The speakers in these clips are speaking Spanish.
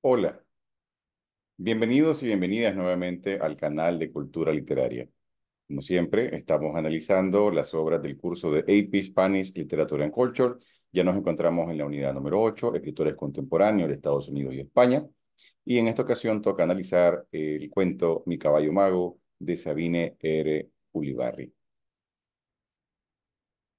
Hola, bienvenidos y bienvenidas nuevamente al canal de Cultura Literaria. Como siempre, estamos analizando las obras del curso de AP Spanish Literature and Culture. Ya nos encontramos en la unidad número 8, Escritores Contemporáneos de Estados Unidos y España. Y en esta ocasión toca analizar el cuento Mi caballo mago de Sabine R. Ulibarri.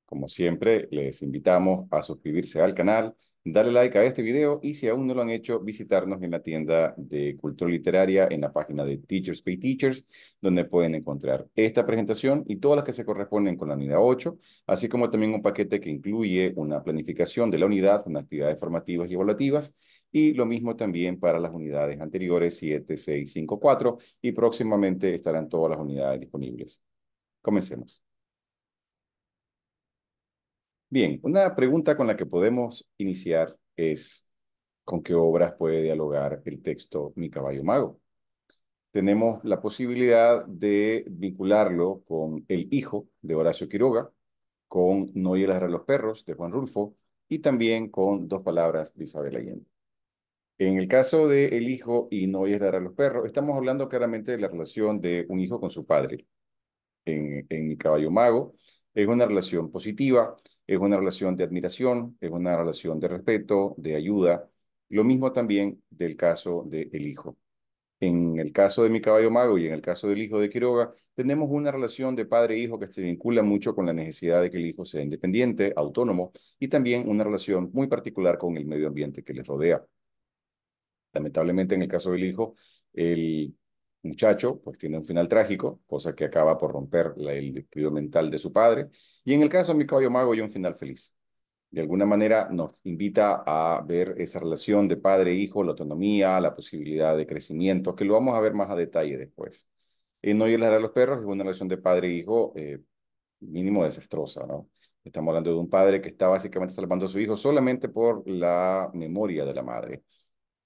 Como siempre, les invitamos a suscribirse al canal, Dale like a este video y si aún no lo han hecho, visitarnos en la tienda de cultura literaria en la página de Teachers Pay Teachers, donde pueden encontrar esta presentación y todas las que se corresponden con la unidad 8, así como también un paquete que incluye una planificación de la unidad con actividades formativas y evaluativas y lo mismo también para las unidades anteriores 7, 6, 5, 4 y próximamente estarán todas las unidades disponibles. Comencemos. Bien, una pregunta con la que podemos iniciar es con qué obras puede dialogar el texto Mi caballo mago. Tenemos la posibilidad de vincularlo con El hijo de Horacio Quiroga, con No y a los perros de Juan Rulfo y también con Dos palabras de Isabel Allende. En el caso de el hijo y no es a los perros, estamos hablando claramente de la relación de un hijo con su padre. en Mi Caballo Mago, es una relación positiva, es una relación de admiración, es una relación de respeto, de ayuda. Lo mismo también del caso del hijo. En el caso de mi caballo mago y en el caso del hijo de Quiroga, tenemos una relación de padre-hijo e que se vincula mucho con la necesidad de que el hijo sea independiente, autónomo y también una relación muy particular con el medio ambiente que le rodea. Lamentablemente en el caso del hijo, el muchacho pues tiene un final trágico, cosa que acaba por romper el equilibrio mental de su padre. Y en el caso de mi caballo mago hay un final feliz. De alguna manera nos invita a ver esa relación de padre-hijo, e la autonomía, la posibilidad de crecimiento, que lo vamos a ver más a detalle después. En No ir a los perros es una relación de padre-hijo e eh, mínimo desastrosa, ¿no? Estamos hablando de un padre que está básicamente salvando a su hijo solamente por la memoria de la madre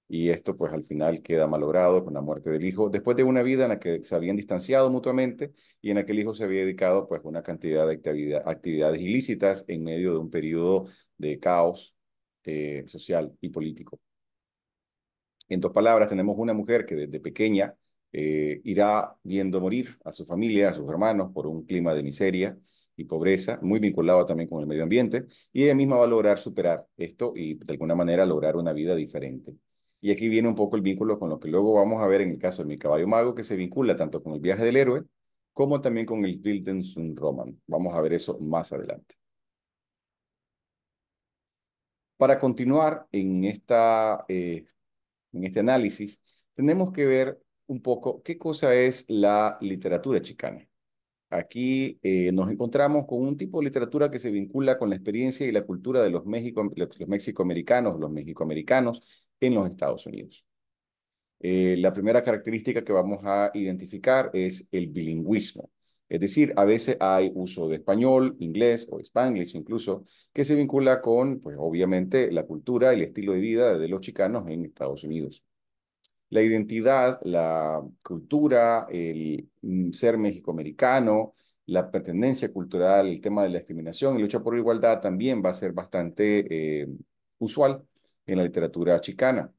y esto pues al final queda malogrado con la muerte del hijo, después de una vida en la que se habían distanciado mutuamente y en la que el hijo se había dedicado pues una cantidad de actividades ilícitas en medio de un periodo de caos eh, social y político. En dos palabras, tenemos una mujer que desde pequeña eh, irá viendo morir a su familia, a sus hermanos, por un clima de miseria y pobreza, muy vinculado también con el medio ambiente, y ella misma va a lograr superar esto y de alguna manera lograr una vida diferente. Y aquí viene un poco el vínculo con lo que luego vamos a ver en el caso de mi caballo mago, que se vincula tanto con el viaje del héroe como también con el Sun Roman. Vamos a ver eso más adelante. Para continuar en, esta, eh, en este análisis, tenemos que ver un poco qué cosa es la literatura chicana. Aquí eh, nos encontramos con un tipo de literatura que se vincula con la experiencia y la cultura de los, México, los mexicoamericanos, los mexicoamericanos, en los Estados Unidos. Eh, la primera característica que vamos a identificar es el bilingüismo. Es decir, a veces hay uso de español, inglés o spanglish incluso, que se vincula con, pues obviamente, la cultura y el estilo de vida de los chicanos en Estados Unidos. La identidad, la cultura, el mm, ser mexicoamericano, la pertenencia cultural, el tema de la discriminación y lucha por la igualdad también va a ser bastante eh, usual en la literatura chicana.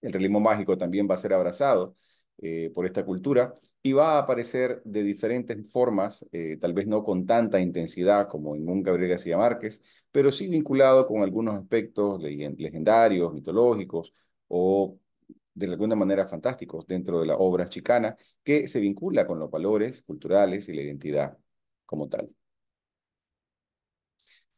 El realismo mágico también va a ser abrazado eh, por esta cultura y va a aparecer de diferentes formas, eh, tal vez no con tanta intensidad como en un Gabriel García Márquez, pero sí vinculado con algunos aspectos legendarios, mitológicos o de alguna manera fantásticos dentro de la obra chicana que se vincula con los valores culturales y la identidad como tal.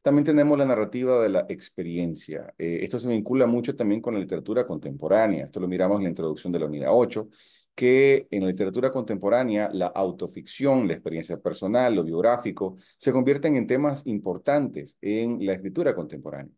También tenemos la narrativa de la experiencia. Eh, esto se vincula mucho también con la literatura contemporánea. Esto lo miramos en la introducción de la unidad 8, que en la literatura contemporánea la autoficción, la experiencia personal, lo biográfico, se convierten en temas importantes en la escritura contemporánea.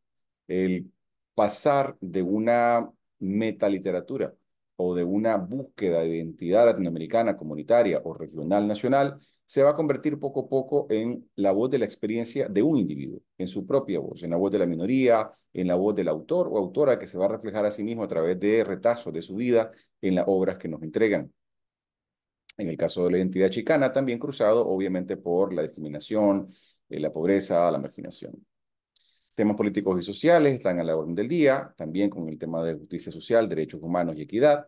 El pasar de una metaliteratura o de una búsqueda de identidad latinoamericana, comunitaria o regional, nacional, se va a convertir poco a poco en la voz de la experiencia de un individuo, en su propia voz, en la voz de la minoría, en la voz del autor o autora que se va a reflejar a sí mismo a través de retazos de su vida en las obras que nos entregan. En el caso de la identidad chicana, también cruzado obviamente por la discriminación, eh, la pobreza, la marginación. Temas políticos y sociales están a la orden del día, también con el tema de justicia social, derechos humanos y equidad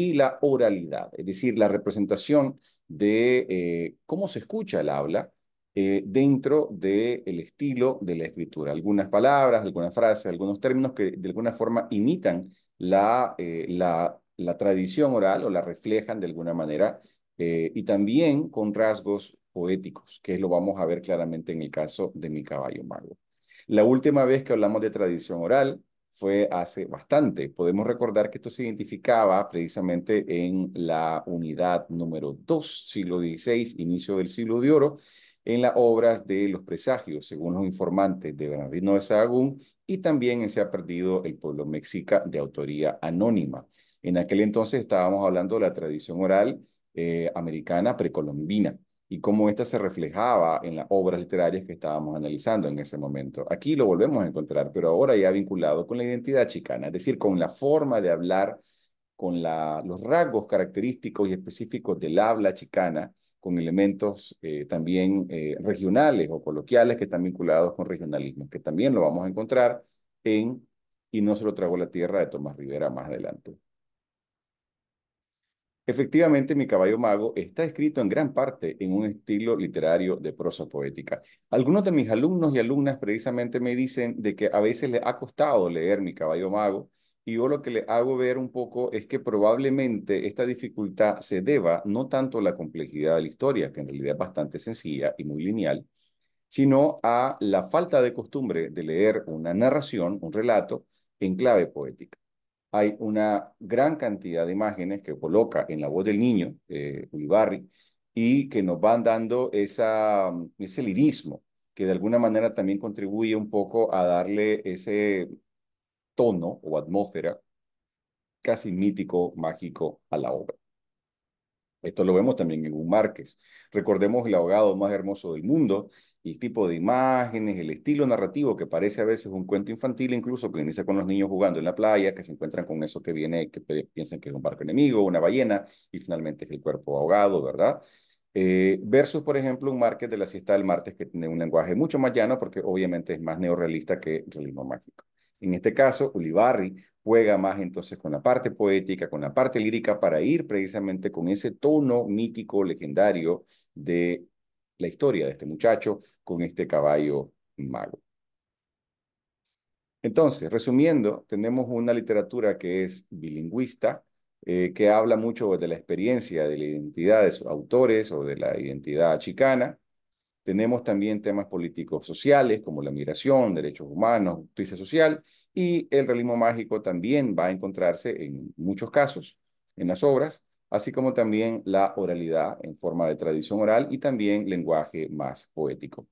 y la oralidad, es decir, la representación de eh, cómo se escucha el habla eh, dentro del estilo de la escritura. Algunas palabras, algunas frases, algunos términos que de alguna forma imitan la, eh, tradición oral o la reflejan de alguna manera y también con rasgos poéticos, que lo vamos a ver claramente en el caso de mi caballo mago. La última vez que hablamos de tradición oral fue hace bastante. Podemos recordar que esto se identificaba precisamente en la unidad número 2, siglo XVI, inicio del siglo de oro, en las obras de los presagios, según los informantes de Bernardino de Sahagún, y también en Se ha perdido el pueblo mexica de autoría anónima. En aquel entonces estábamos hablando de la tradición oral eh, americana precolombina y cómo esta se reflejaba en las obras literarias que estábamos analizando en ese momento. Aquí lo volvemos a encontrar, pero ahora ya vinculado con la identidad chicana, es decir, con la forma de hablar, con los rasgos característicos y específicos del habla chicana, con elementos eh, también eh, regionales o coloquiales que están vinculados con regionalismo, que también lo vamos a encontrar en Y no se lo tragó la tierra de Tomás Rivera más adelante. Efectivamente, Mi caballo mago está escrito en gran parte en un estilo literario de prosa poética. Algunos de mis alumnos y alumnas precisamente me dicen de que a veces les ha costado leer Mi caballo mago y yo lo que le hago ver un poco es que probablemente esta dificultad se deba no tanto a la complejidad de la historia, que en realidad es bastante sencilla y muy lineal, sino a la falta de costumbre de leer una narración, un relato en clave poética hay una gran cantidad de imágenes que coloca en la voz del niño, eh, Ulibarri, y que nos van dando esa, mm, ese lirismo, que de alguna manera también contribuye un poco a darle ese tono o atmósfera casi mítico, mágico a la obra. Esto lo vemos también en un Márquez. Recordemos el abogado más hermoso del mundo, el tipo de imágenes, el estilo narrativo que parece a veces un cuento infantil, incluso que inicia con los niños jugando en la playa, que se encuentran con eso que viene, que piensan que es un barco enemigo, una ballena, y finalmente es el cuerpo ahogado, ¿verdad? Eh, versus, por ejemplo, un Márquez de la siesta del martes, que tiene un lenguaje mucho más llano, porque obviamente es más neorrealista que realismo mágico. En este caso, Ulibarri juega más entonces con la parte poética, con la parte lírica, para ir precisamente con ese tono mítico, legendario de la historia de este muchacho con este caballo mago. Entonces, resumiendo, tenemos una literatura que es bilingüista, eh, que habla mucho de la experiencia, de la identidad de sus autores o de la identidad chicana. Tenemos también temas políticos sociales como la migración, derechos humanos, justicia social y el realismo mágico también va a encontrarse en muchos casos en las obras así como también la oralidad en forma de tradición oral y también lenguaje más poético.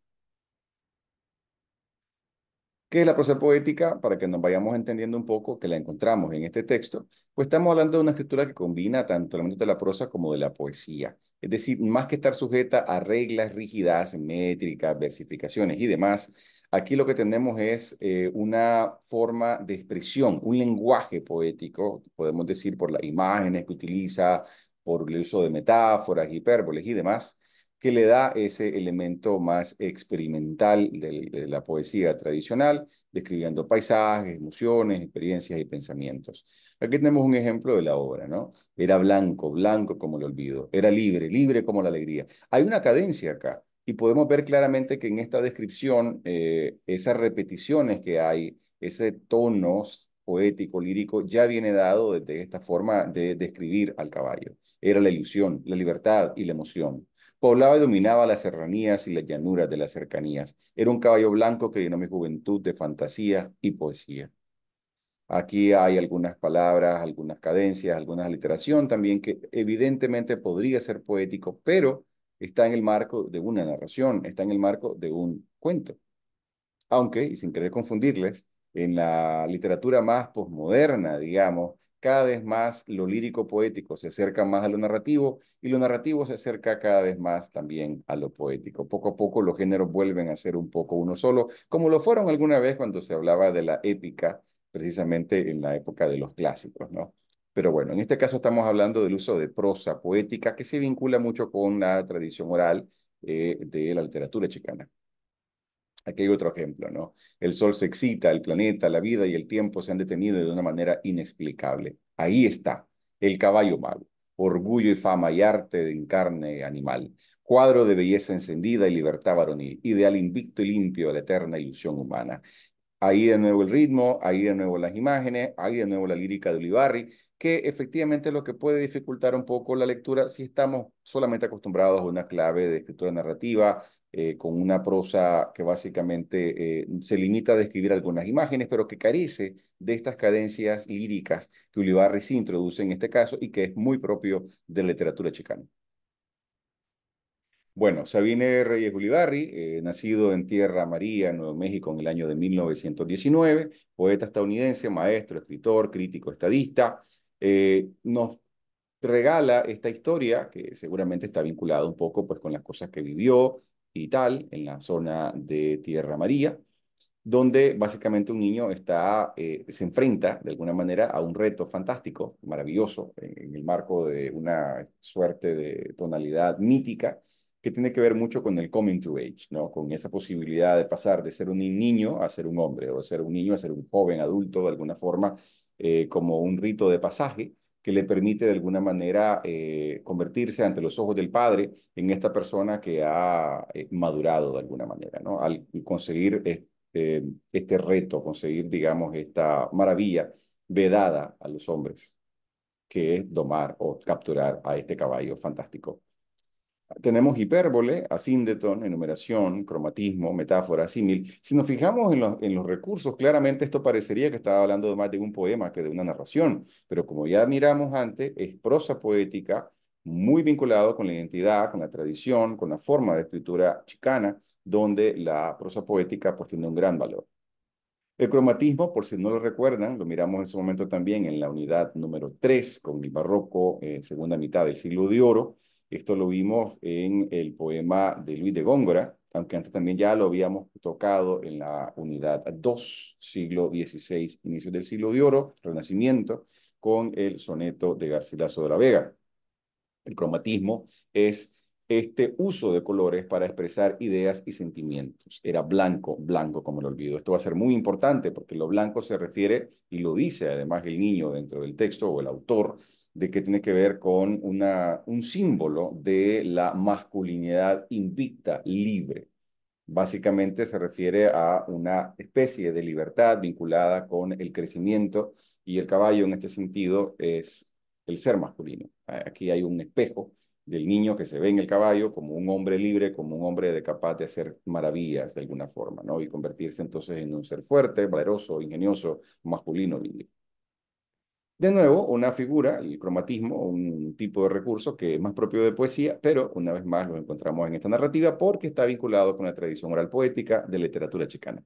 ¿Qué es la prosa poética? Para que nos vayamos entendiendo un poco que la encontramos en este texto, pues estamos hablando de una escritura que combina tanto elementos de la prosa como de la poesía. Es decir, más que estar sujeta a reglas rígidas, métricas, versificaciones y demás, Aquí lo que tenemos es eh, una forma de expresión, un lenguaje poético, podemos decir por las imágenes que utiliza, por el uso de metáforas, hipérboles y demás, que le da ese elemento más experimental de, de la poesía tradicional, describiendo paisajes, emociones, experiencias y pensamientos. Aquí tenemos un ejemplo de la obra, ¿no? Era blanco, blanco como el olvido, era libre, libre como la alegría. Hay una cadencia acá y podemos ver claramente que en esta descripción, eh, esas repeticiones que hay, ese tono poético, lírico, ya viene dado desde esta forma de describir al caballo. Era la ilusión, la libertad y la emoción. Poblaba y dominaba las serranías y las llanuras de las cercanías. Era un caballo blanco que llenó mi juventud de fantasía y poesía. Aquí hay algunas palabras, algunas cadencias, algunas literación también que evidentemente podría ser poético, pero está en el marco de una narración, está en el marco de un cuento. Aunque, y sin querer confundirles, en la literatura más posmoderna, digamos, cada vez más lo lírico poético se acerca más a lo narrativo y lo narrativo se acerca cada vez más también a lo poético. Poco a poco los géneros vuelven a ser un poco uno solo, como lo fueron alguna vez cuando se hablaba de la épica, precisamente en la época de los clásicos, ¿no? Pero bueno, en este caso estamos hablando del uso de prosa poética que se vincula mucho con la tradición oral eh, de la literatura chicana. Aquí hay otro ejemplo, ¿no? El sol se excita, el planeta, la vida y el tiempo se han detenido de una manera inexplicable. Ahí está, el caballo malo, orgullo y fama y arte en carne animal, cuadro de belleza encendida y libertad varonil, ideal invicto y limpio de la eterna ilusión humana. Ahí de nuevo el ritmo, ahí de nuevo las imágenes, ahí de nuevo la lírica de Ulibarri, que efectivamente lo que puede dificultar un poco la lectura si estamos solamente acostumbrados a una clave de escritura narrativa, eh, con una prosa que básicamente eh, se limita a describir algunas imágenes, pero que carece de estas cadencias líricas que Ulibarri sí introduce en este caso y que es muy propio de la literatura chicana. Bueno, Sabine Reyes Ulibarri, eh, nacido en Tierra María, Nuevo México, en el año de 1919, poeta estadounidense, maestro, escritor, crítico, estadista, eh, nos regala esta historia, que seguramente está vinculada un poco pues, con las cosas que vivió y tal, en la zona de Tierra María, donde básicamente un niño está, eh, se enfrenta de alguna manera a un reto fantástico, maravilloso, en, el marco de una suerte de tonalidad mítica que tiene que ver mucho con el coming to age, ¿no? Con esa posibilidad de pasar de ser un niño a ser un hombre, o de ser un niño a ser un joven adulto de alguna forma, eh, como un rito de pasaje que le permite de alguna manera eh, convertirse ante los ojos del padre en esta persona que ha eh, madurado de alguna manera, ¿no? Al conseguir este, este reto, conseguir, digamos, esta maravilla vedada a los hombres, que es domar o capturar a este caballo fantástico tenemos hipérbole, asíndeton, enumeración, cromatismo, metáfora, símil. Si nos fijamos en los, recursos, claramente esto parecería que estaba hablando más de un poema que de una narración, pero como ya miramos antes, es prosa poética muy vinculado con la identidad, con la tradición, con la forma de escritura chicana, donde la prosa poética pues tiene un gran valor. El cromatismo, por si no lo recuerdan, lo miramos en su momento también en la unidad número 3 con el barroco, eh, segunda mitad del siglo de oro, esto lo vimos en el poema de Luis de Góngora, aunque antes también ya lo habíamos tocado en la unidad 2, siglo XVI, inicios del siglo de oro, Renacimiento, con el soneto de Garcilaso de la Vega. El cromatismo es este uso de colores para expresar ideas y sentimientos. Era blanco, blanco como lo olvido. Esto va a ser muy importante porque lo blanco se refiere, y lo dice además el niño dentro del texto o el autor, de que tiene que ver con una, un símbolo de la masculinidad invicta, libre. Básicamente se refiere a una especie de libertad vinculada con el crecimiento y el caballo en este sentido es el ser masculino. Aquí hay un espejo del niño que se ve en el caballo como un hombre libre, como un hombre capaz de hacer maravillas de alguna forma, ¿no? Y convertirse entonces en un ser fuerte, valeroso, ingenioso, masculino, bíblico. De nuevo, una figura, el cromatismo, un tipo de recurso que es más propio de poesía, pero una vez más lo encontramos en esta narrativa porque está vinculado con la tradición oral poética de literatura chicana.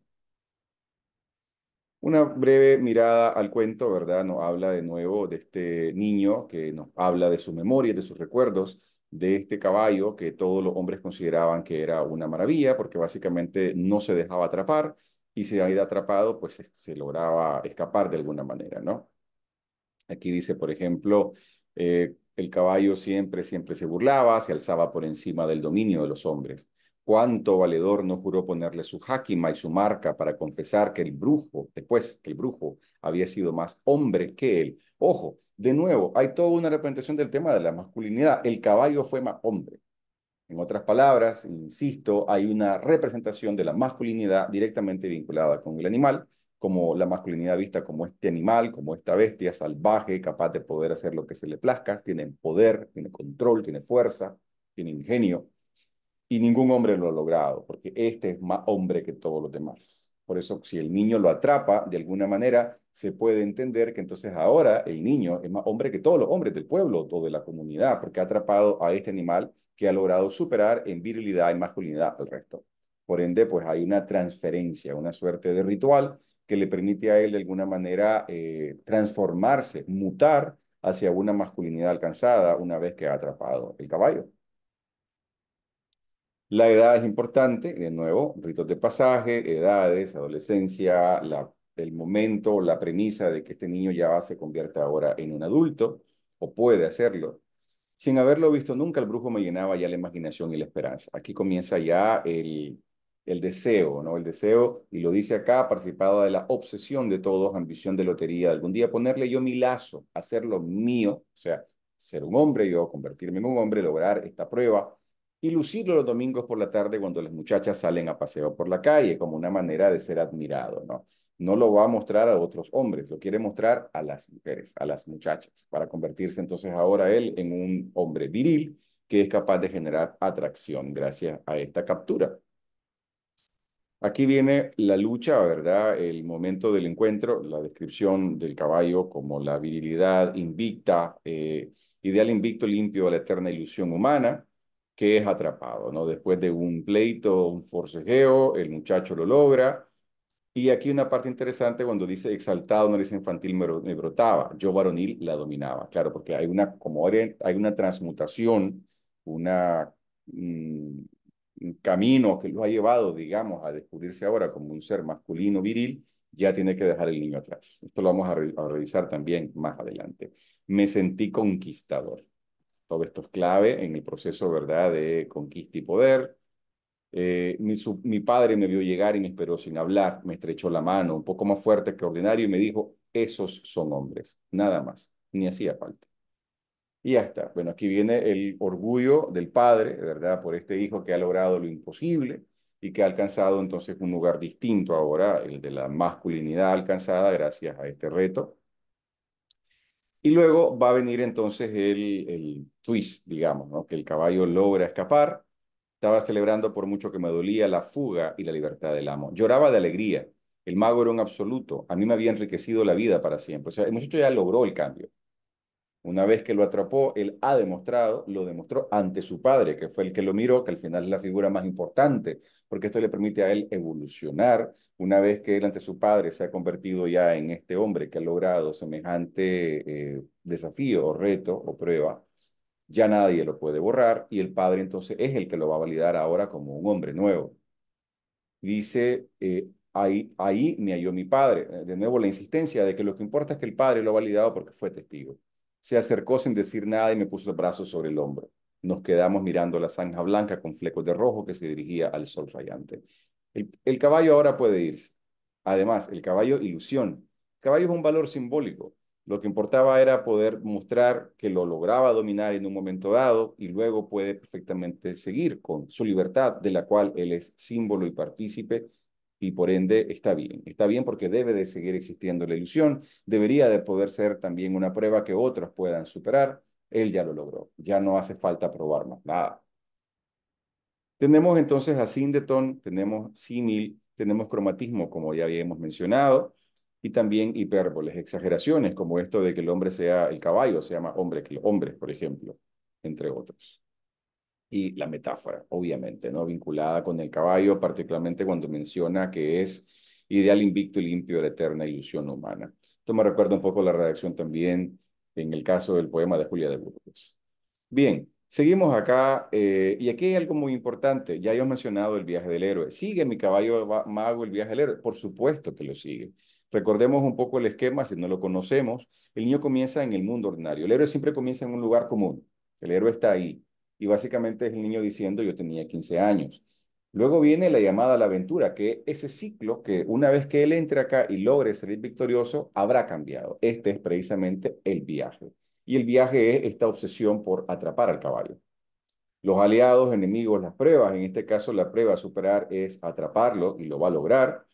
Una breve mirada al cuento, ¿verdad? Nos habla de nuevo de este niño que nos habla de sus memorias, de sus recuerdos, de este caballo que todos los hombres consideraban que era una maravilla porque básicamente no se dejaba atrapar y si había atrapado, pues se lograba escapar de alguna manera, ¿no? Aquí dice, por ejemplo, eh, el caballo siempre, siempre se burlaba, se alzaba por encima del dominio de los hombres. ¿Cuánto valedor no juró ponerle su jáquima y su marca para confesar que el brujo, después que el brujo había sido más hombre que él? Ojo, de nuevo, hay toda una representación del tema de la masculinidad. El caballo fue más hombre. En otras palabras, insisto, hay una representación de la masculinidad directamente vinculada con el animal como la masculinidad vista como este animal, como esta bestia salvaje, capaz de poder hacer lo que se le plazca, tiene poder, tiene control, tiene fuerza, tiene ingenio, y ningún hombre lo ha logrado, porque este es más hombre que todos los demás. Por eso, si el niño lo atrapa de alguna manera, se puede entender que entonces ahora el niño es más hombre que todos los hombres del pueblo o de la comunidad, porque ha atrapado a este animal que ha logrado superar en virilidad y masculinidad al resto. Por ende, pues hay una transferencia, una suerte de ritual que le permite a él de alguna manera eh, transformarse, mutar hacia una masculinidad alcanzada una vez que ha atrapado el caballo. La edad es importante, de nuevo, ritos de pasaje, edades, adolescencia, el momento, la premisa de que este niño ya se convierta ahora en un adulto o puede hacerlo. Sin haberlo visto nunca, el brujo me llenaba ya la imaginación y la esperanza. Aquí comienza ya el, el deseo, ¿no? El deseo, y lo dice acá, participada de la obsesión de todos, ambición de lotería, algún día ponerle yo mi lazo, hacerlo mío, o sea, ser un hombre yo, convertirme en un hombre, lograr esta prueba, y lucirlo los domingos por la tarde cuando las muchachas salen a paseo por la calle, como una manera de ser admirado, ¿no? No lo va a mostrar a otros hombres, lo quiere mostrar a las mujeres, a las muchachas, para convertirse entonces ahora él en un hombre viril que es capaz de generar atracción gracias a esta captura. Aquí viene la lucha, ¿verdad? El momento del encuentro, la descripción del caballo como la virilidad invicta, eh, ideal invicto limpio a la eterna ilusión humana, que es atrapado, ¿no? Después de un pleito, un forcejeo, el muchacho lo logra. Y aquí una parte interesante cuando dice exaltado, no dice infantil, me brotaba, yo varonil la dominaba. Claro, porque hay una, como hay una transmutación, una... Mm, camino que lo ha llevado, digamos, a descubrirse ahora como un ser masculino viril, ya tiene que dejar el niño atrás. Esto lo vamos a, revisar también más adelante. Me sentí conquistador. Todo esto es clave en el proceso, ¿verdad?, de conquista y poder. Eh, mi, padre me vio llegar y me esperó sin hablar, me estrechó la mano, un poco más fuerte que ordinario, y me dijo, esos son hombres, nada más, ni hacía falta. Y ya está. Bueno, aquí viene el orgullo del padre, de ¿verdad? Por este hijo que ha logrado lo imposible y que ha alcanzado entonces un lugar distinto ahora, el de la masculinidad alcanzada gracias a este reto. Y luego va a venir entonces el, el twist, digamos, ¿no? que el caballo logra escapar. Estaba celebrando por mucho que me dolía la fuga y la libertad del amo. Lloraba de alegría. El mago era un absoluto. A mí me había enriquecido la vida para siempre. O sea, el muchacho ya logró el cambio. Una vez que lo atrapó, él ha demostrado, lo demostró ante su padre, que fue el que lo miró, que al final es la figura más importante, porque esto le permite a él evolucionar. Una vez que él ante su padre se ha convertido ya en este hombre que ha logrado semejante eh, desafío o reto o prueba, ya nadie lo puede borrar y el padre entonces es el que lo va a validar ahora como un hombre nuevo. Dice, eh, ahí, ahí me halló mi padre. Eh, de nuevo, la insistencia de que lo que importa es que el padre lo ha validado porque fue testigo. Se acercó sin decir nada y me puso el brazo sobre el hombro. Nos quedamos mirando la zanja blanca con flecos de rojo que se dirigía al sol rayante. El, caballo ahora puede irse. Además, el caballo ilusión. El caballo es un valor simbólico. Lo que importaba era poder mostrar que lo lograba dominar en un momento dado y luego puede perfectamente seguir con su libertad, de la cual él es símbolo y partícipe, y por ende está bien. Está bien porque debe de seguir existiendo la ilusión, debería de poder ser también una prueba que otros puedan superar. Él ya lo logró, ya no hace falta probar nada. Tenemos entonces a Sindeton, tenemos símil, tenemos cromatismo, como ya habíamos mencionado, y también hipérboles, exageraciones, como esto de que el hombre sea el caballo, se llama hombre, que hombre, por ejemplo, entre otros y la metáfora, obviamente, ¿no? Vinculada con el caballo, particularmente cuando menciona que es ideal invicto y limpio de la eterna ilusión humana. Esto me recuerda un poco la redacción también en el caso del poema de Julia de Burgos. Bien, seguimos acá, eh, y aquí hay algo muy importante. Ya yo he mencionado el viaje del héroe. ¿Sigue mi caballo mago el viaje del héroe? Por supuesto que lo sigue. Recordemos un poco el esquema, si no lo conocemos, el niño comienza en el mundo ordinario. El héroe siempre comienza en un lugar común. El héroe está ahí, y básicamente es el niño diciendo yo tenía 15 años. Luego viene la llamada a la aventura, que ese ciclo que una vez que él entre acá y logre salir victorioso, habrá cambiado. Este es precisamente el viaje. Y el viaje es esta obsesión por atrapar al caballo. Los aliados, enemigos, las pruebas, en este caso la prueba a superar es atraparlo y lo va a lograr.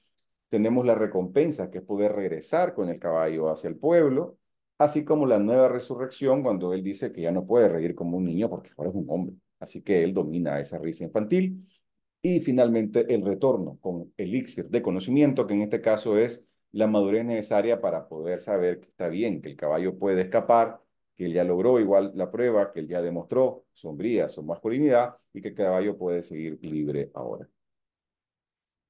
Tenemos la recompensa, que es poder regresar con el caballo hacia el pueblo así como la nueva resurrección cuando él dice que ya no puede reír como un niño porque ahora es un hombre, así que él domina esa risa infantil. Y finalmente el retorno con elixir de conocimiento, que en este caso es la madurez necesaria para poder saber que está bien, que el caballo puede escapar, que él ya logró igual la prueba, que él ya demostró sombría, su masculinidad y que el caballo puede seguir libre ahora.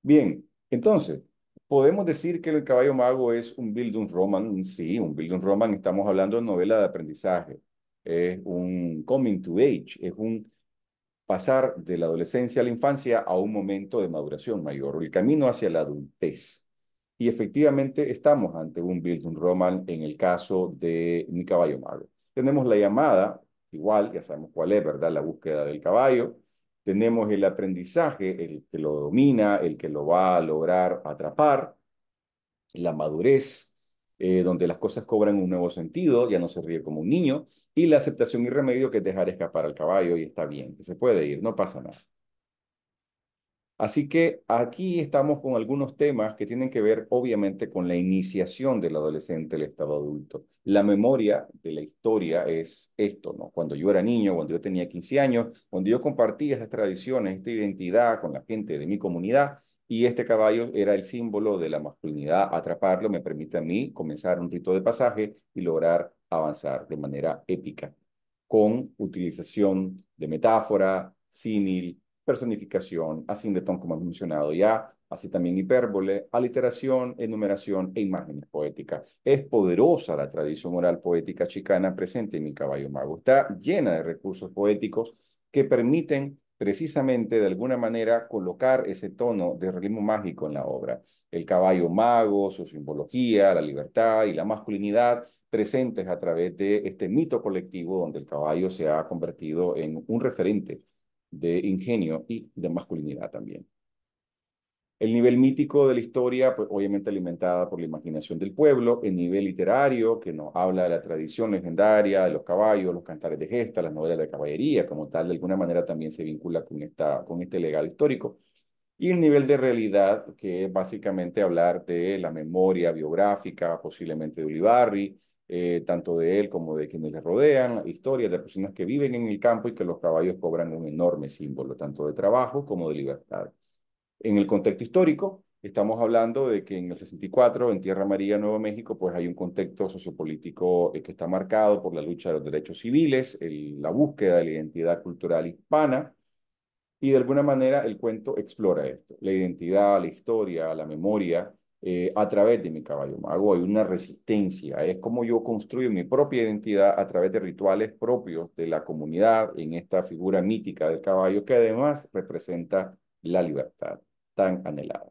Bien, entonces, Podemos decir que El caballo mago es un Bildung Roman, sí, un Bildung Roman, estamos hablando de novela de aprendizaje, es un coming to age, es un pasar de la adolescencia a la infancia a un momento de maduración mayor, el camino hacia la adultez. Y efectivamente estamos ante un Bildung Roman en el caso de Mi Caballo Mago. Tenemos la llamada, igual, ya sabemos cuál es, ¿verdad? La búsqueda del caballo tenemos el aprendizaje, el que lo domina, el que lo va a lograr atrapar, la madurez, eh, donde las cosas cobran un nuevo sentido, ya no se ríe como un niño, y la aceptación y remedio que es dejar escapar al caballo y está bien, que se puede ir, no pasa nada. Así que aquí estamos con algunos temas que tienen que ver obviamente con la iniciación del adolescente al estado adulto. La memoria de la historia es esto, ¿no? Cuando yo era niño, cuando yo tenía 15 años, cuando yo compartía esas tradiciones, esta identidad con la gente de mi comunidad, y este caballo era el símbolo de la masculinidad, atraparlo me permite a mí comenzar un rito de pasaje y lograr avanzar de manera épica, con utilización de metáfora, símil, personificación, así tono como hemos mencionado ya, así también hipérbole, aliteración, enumeración e imágenes poéticas. Es poderosa la tradición oral poética chicana presente en Mi Caballo Mago. Está llena de recursos poéticos que permiten precisamente de alguna manera colocar ese tono de realismo mágico en la obra. El caballo mago, su simbología, la libertad y la masculinidad presentes a través de este mito colectivo donde el caballo se ha convertido en un referente de ingenio y de masculinidad también. El nivel mítico de la historia, pues, obviamente alimentada por la imaginación del pueblo, el nivel literario, que nos habla de la tradición legendaria, de los caballos, los cantares de gesta, las novelas de caballería, como tal, de alguna manera también se vincula con, esta, con este legado histórico. Y el nivel de realidad, que es básicamente hablar de la memoria biográfica, posiblemente de Ulibarri, eh, tanto de él como de quienes le rodean, historias de personas que viven en el campo y que los caballos cobran un enorme símbolo, tanto de trabajo como de libertad. En el contexto histórico, estamos hablando de que en el 64, en Tierra María, Nuevo México, pues hay un contexto sociopolítico eh, que está marcado por la lucha de los derechos civiles, la búsqueda de la identidad cultural hispana, y de alguna manera el cuento explora esto, la identidad, la historia, la memoria, eh, a través de mi caballo mago, hay una resistencia, es como yo construyo mi propia identidad a través de rituales propios de la comunidad en esta figura mítica del caballo que además representa la libertad tan anhelada.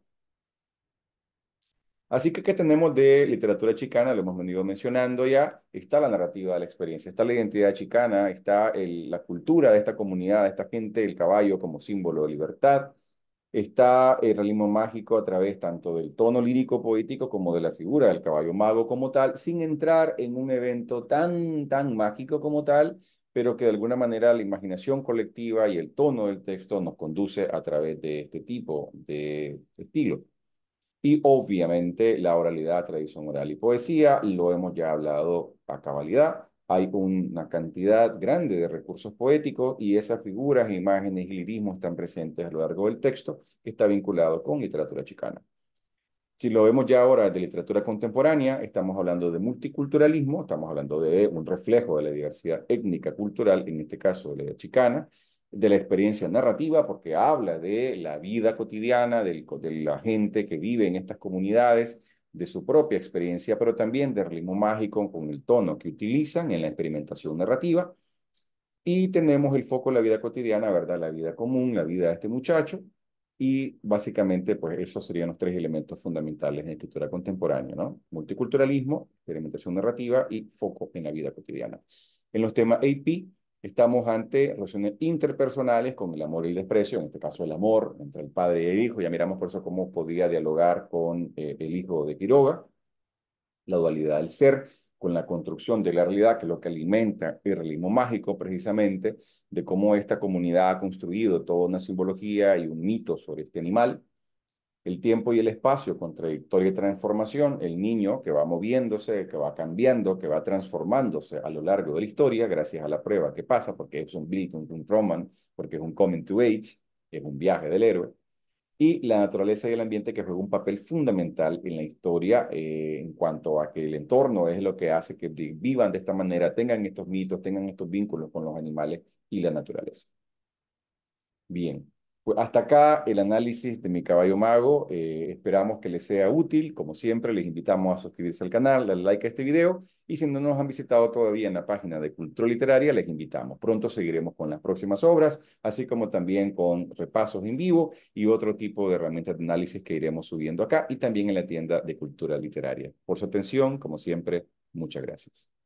Así que, ¿qué tenemos de literatura chicana? Lo hemos venido mencionando ya. Está la narrativa de la experiencia, está la identidad chicana, está la cultura de esta comunidad, de esta gente, el caballo como símbolo de libertad, está el realismo mágico a través tanto del tono lírico poético como de la figura del caballo mago como tal, sin entrar en un evento tan, tan mágico como tal, pero que de alguna manera la imaginación colectiva y el tono del texto nos conduce a través de este tipo de estilo. Y obviamente la oralidad, tradición oral y poesía, lo hemos ya hablado a cabalidad hay una cantidad grande de recursos poéticos y esas figuras, imágenes y lirismo están presentes a lo largo del texto que está vinculado con literatura chicana. Si lo vemos ya ahora de literatura contemporánea, estamos hablando de multiculturalismo, estamos hablando de un reflejo de la diversidad étnica, cultural, en este caso de la chicana, de la experiencia narrativa, porque habla de la vida cotidiana, de la gente que vive en estas comunidades, de su propia experiencia, pero también de ritmo mágico con el tono que utilizan en la experimentación narrativa. Y tenemos el foco en la vida cotidiana, ¿verdad? La vida común, la vida de este muchacho. Y básicamente, pues esos serían los tres elementos fundamentales en escritura contemporánea, ¿no? Multiculturalismo, experimentación narrativa y foco en la vida cotidiana. En los temas AP, estamos ante relaciones interpersonales con el amor y el desprecio, en este caso el amor entre el padre y e el hijo, ya miramos por eso cómo podía dialogar con eh, el hijo de Quiroga, la dualidad del ser, con la construcción de la realidad, que es lo que alimenta el realismo mágico precisamente, de cómo esta comunidad ha construido toda una simbología y un mito sobre este animal, el tiempo y el espacio con trayectoria y transformación, el niño que va moviéndose, que va cambiando, que va transformándose a lo largo de la historia, gracias a la prueba que pasa, porque es un bildungroman un Roman, porque es un Coming to Age, es un viaje del héroe, y la naturaleza y el ambiente que juega un papel fundamental en la historia eh, en cuanto a que el entorno es lo que hace que vivan de esta manera, tengan estos mitos, tengan estos vínculos con los animales y la naturaleza. Bien, hasta acá el análisis de mi caballo mago. Eh, esperamos que les sea útil. Como siempre, les invitamos a suscribirse al canal, darle like a este video y si no nos han visitado todavía en la página de Cultura Literaria, les invitamos. Pronto seguiremos con las próximas obras, así como también con repasos en vivo y otro tipo de herramientas de análisis que iremos subiendo acá y también en la tienda de Cultura Literaria. Por su atención, como siempre, muchas gracias.